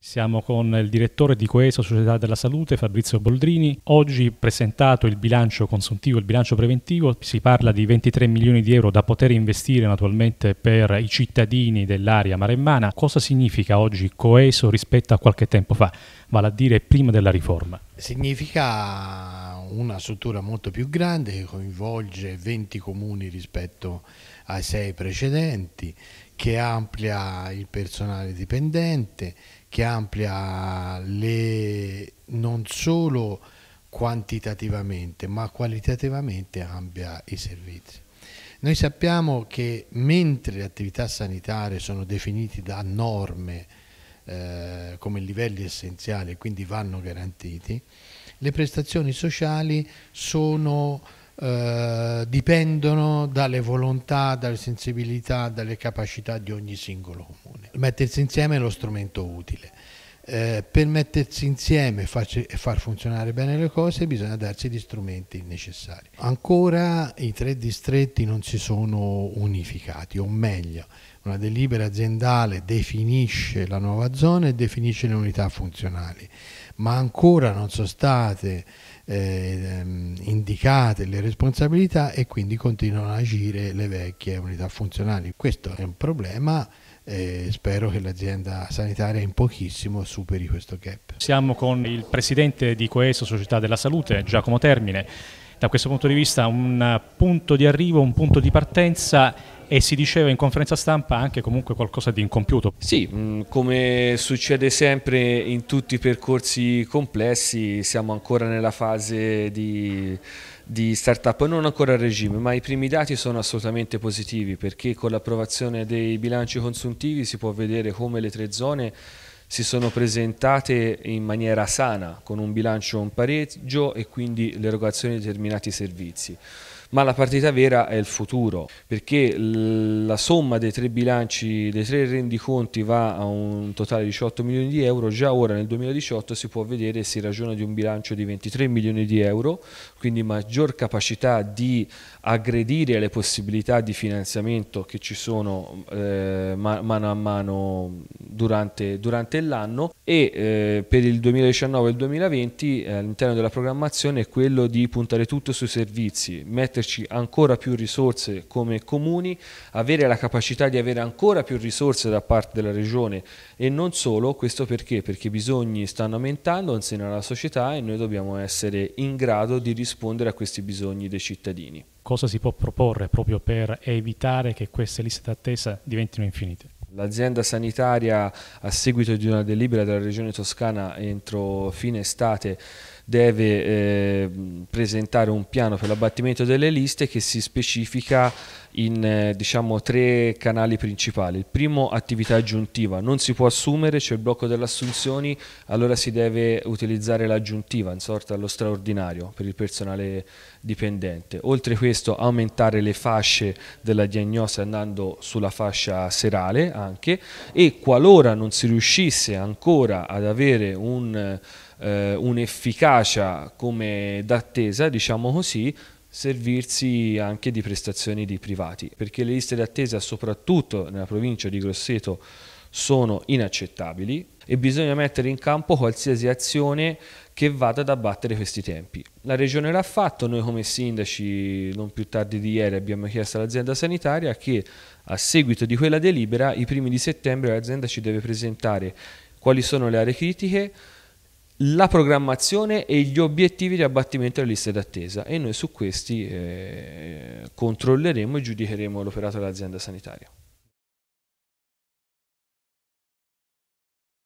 Siamo con il direttore di Coeso Società della Salute, Fabrizio Boldrini. Oggi presentato il bilancio consuntivo, il bilancio preventivo, si parla di 23 milioni di euro da poter investire naturalmente per i cittadini dell'area maremmana. Cosa significa oggi Coeso rispetto a qualche tempo fa, vale a dire prima della riforma? Significa una struttura molto più grande che coinvolge 20 comuni rispetto ai sei precedenti, che amplia il personale dipendente, che amplia le, non solo quantitativamente ma qualitativamente amplia i servizi. Noi sappiamo che mentre le attività sanitarie sono definite da norme eh, come livelli essenziali e quindi vanno garantiti, le prestazioni sociali sono, eh, dipendono dalle volontà, dalle sensibilità, dalle capacità di ogni singolo comune. Mettersi insieme è lo strumento utile eh, per mettersi insieme farci, e far funzionare bene le cose bisogna darsi gli strumenti necessari. Ancora i tre distretti non si sono unificati, o meglio, una delibera aziendale definisce la nuova zona e definisce le unità funzionali, ma ancora non sono state eh, indicate le responsabilità e quindi continuano ad agire le vecchie unità funzionali. Questo è un problema e spero che l'azienda sanitaria in pochissimo superi questo gap. Siamo con il presidente di Coeso Società della Salute, Giacomo Termine da questo punto di vista un punto di arrivo, un punto di partenza e si diceva in conferenza stampa anche comunque qualcosa di incompiuto. Sì, mm, come succede sempre in tutti i percorsi complessi, siamo ancora nella fase di, di startup, non ancora a regime, ma i primi dati sono assolutamente positivi perché con l'approvazione dei bilanci consuntivi si può vedere come le tre zone si sono presentate in maniera sana, con un bilancio in pareggio e quindi l'erogazione di determinati servizi. Ma la partita vera è il futuro, perché la somma dei tre bilanci, dei tre rendiconti va a un totale di 18 milioni di euro, già ora nel 2018 si può vedere, si ragiona di un bilancio di 23 milioni di euro, quindi maggior capacità di aggredire le possibilità di finanziamento che ci sono eh, mano a mano durante, durante dell'anno e eh, per il 2019 e il 2020 eh, all'interno della programmazione è quello di puntare tutto sui servizi, metterci ancora più risorse come comuni, avere la capacità di avere ancora più risorse da parte della regione e non solo, questo perché? Perché i bisogni stanno aumentando insieme alla società e noi dobbiamo essere in grado di rispondere a questi bisogni dei cittadini. Cosa si può proporre proprio per evitare che queste liste d'attesa diventino infinite? L'azienda sanitaria, a seguito di una delibera della Regione Toscana entro fine estate, deve eh, presentare un piano per l'abbattimento delle liste che si specifica in eh, diciamo, tre canali principali. Il primo, attività aggiuntiva. Non si può assumere, c'è cioè il blocco delle assunzioni, allora si deve utilizzare l'aggiuntiva, in sorta allo straordinario per il personale dipendente. Oltre questo, aumentare le fasce della diagnosi andando sulla fascia serale, banche e qualora non si riuscisse ancora ad avere un, eh, un'efficacia come d'attesa, diciamo così, servirsi anche di prestazioni di privati, perché le liste d'attesa soprattutto nella provincia di Grosseto sono inaccettabili e bisogna mettere in campo qualsiasi azione che vada ad abbattere questi tempi. La regione l'ha fatto, noi come sindaci non più tardi di ieri abbiamo chiesto all'azienda sanitaria che a seguito di quella delibera i primi di settembre l'azienda ci deve presentare quali sono le aree critiche, la programmazione e gli obiettivi di abbattimento delle liste d'attesa e noi su questi eh, controlleremo e giudicheremo l'operato dell'azienda sanitaria.